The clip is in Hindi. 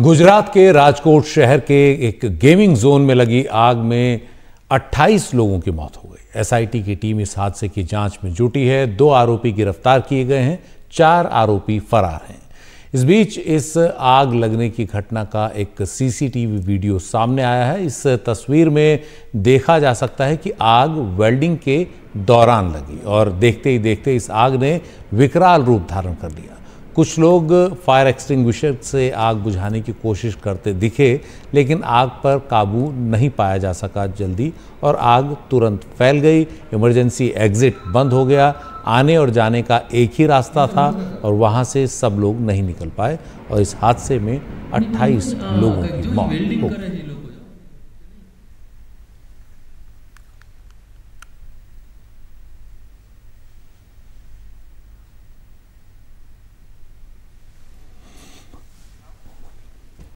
गुजरात के राजकोट शहर के एक गेमिंग जोन में लगी आग में 28 लोगों की मौत हो गई एसआईटी की टीम इस हादसे की जांच में जुटी है दो आरोपी गिरफ्तार किए गए हैं चार आरोपी फरार हैं इस बीच इस आग लगने की घटना का एक सीसीटीवी वीडियो सामने आया है इस तस्वीर में देखा जा सकता है कि आग वेल्डिंग के दौरान लगी और देखते ही देखते इस आग ने विकराल रूप धारण कर लिया कुछ लोग फायर एक्सटिंग्विशर से आग बुझाने की कोशिश करते दिखे लेकिन आग पर काबू नहीं पाया जा सका जल्दी और आग तुरंत फैल गई इमरजेंसी एग्ज़िट बंद हो गया आने और जाने का एक ही रास्ता था और वहाँ से सब लोग नहीं निकल पाए और इस हादसे में 28 लोगों की मौत हो गई